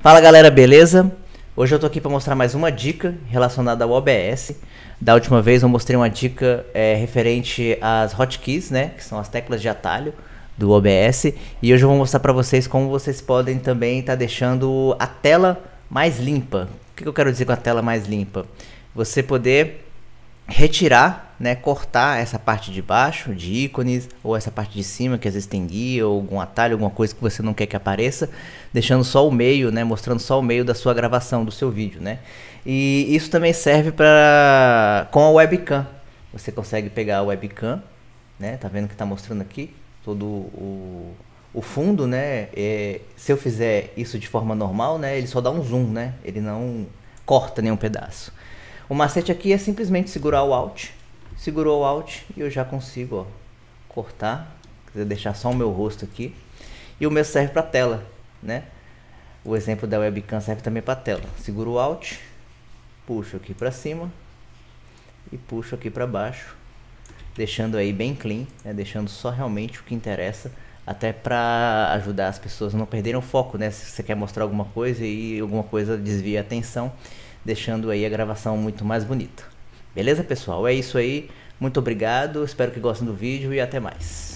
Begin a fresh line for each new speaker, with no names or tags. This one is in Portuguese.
Fala galera, beleza? Hoje eu tô aqui para mostrar mais uma dica relacionada ao OBS. Da última vez eu mostrei uma dica é, referente às hotkeys, né? Que são as teclas de atalho do OBS. E hoje eu vou mostrar para vocês como vocês podem também estar tá deixando a tela mais limpa. O que eu quero dizer com a tela mais limpa? Você poder retirar né, cortar essa parte de baixo de ícones ou essa parte de cima que às vezes tem guia ou algum atalho, alguma coisa que você não quer que apareça, deixando só o meio, né, mostrando só o meio da sua gravação, do seu vídeo, né? E isso também serve para com a webcam. Você consegue pegar a webcam, né? Tá vendo que tá mostrando aqui todo o o fundo, né, é, se eu fizer isso de forma normal, né, ele só dá um zoom, né, ele não corta nenhum pedaço. O macete aqui é simplesmente segurar o Alt, Segurou o Alt e eu já consigo ó, cortar, quiser deixar só o meu rosto aqui. E o meu serve para tela, né? O exemplo da webcam serve também para tela. Seguro o Alt, puxo aqui para cima e puxo aqui para baixo, deixando aí bem clean, né? deixando só realmente o que interessa, até para ajudar as pessoas a não perderem o foco, né? Se você quer mostrar alguma coisa e alguma coisa desvia a atenção, deixando aí a gravação muito mais bonita. Beleza, pessoal? É isso aí. Muito obrigado, espero que gostem do vídeo e até mais.